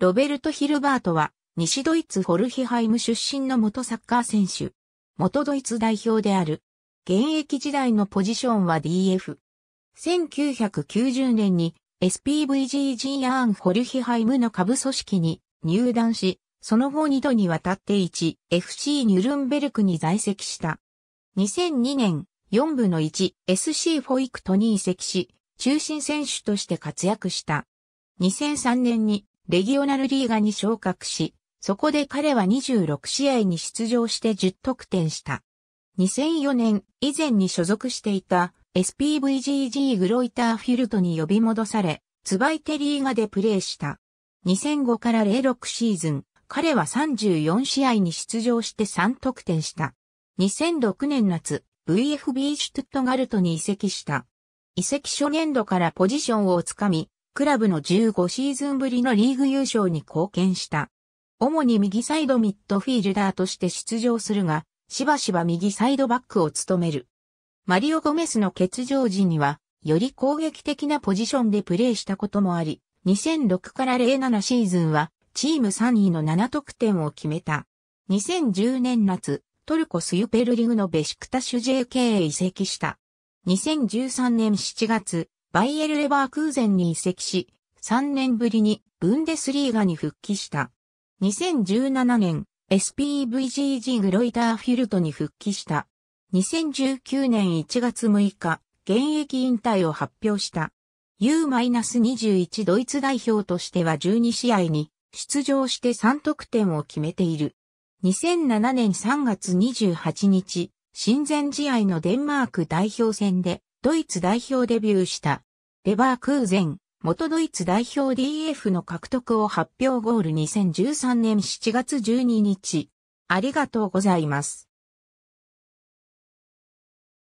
ロベルト・ヒルバートは、西ドイツホルヒハイム出身の元サッカー選手。元ドイツ代表である。現役時代のポジションは DF。1990年に SPVGG アーンホルヒハイムの下部組織に入団し、その後2度にわたって1 FC ニュルンベルクに在籍した。2002年4部の 1SC フォイクトに移籍し、中心選手として活躍した。2003年にレギオナルリーガに昇格し、そこで彼は26試合に出場して10得点した。2004年以前に所属していた SPVGG グロイターフィルトに呼び戻され、ツバイテリーガでプレーした。2005から06シーズン、彼は34試合に出場して3得点した。2006年夏、VFB シュトゥットガルトに移籍した。移籍初年度からポジションをつかみ、クラブの15シーズンぶりのリーグ優勝に貢献した。主に右サイドミッドフィールダーとして出場するが、しばしば右サイドバックを務める。マリオ・ゴメスの欠場時には、より攻撃的なポジションでプレーしたこともあり、2006から07シーズンは、チーム3位の7得点を決めた。2010年夏、トルコスユペルリグのベシクタシュ JK へ移籍した。2013年7月、バイエル・レバークーゼンに移籍し、3年ぶりにブンデスリーガに復帰した。2017年、SPVGG グロイターフィルトに復帰した。2019年1月6日、現役引退を発表した。U-21 ドイツ代表としては12試合に出場して3得点を決めている。2007年3月28日、親善試合のデンマーク代表戦でドイツ代表デビューした。レバークーゼン、元ドイツ代表 DF の獲得を発表ゴール2013年7月12日。ありがとうございます。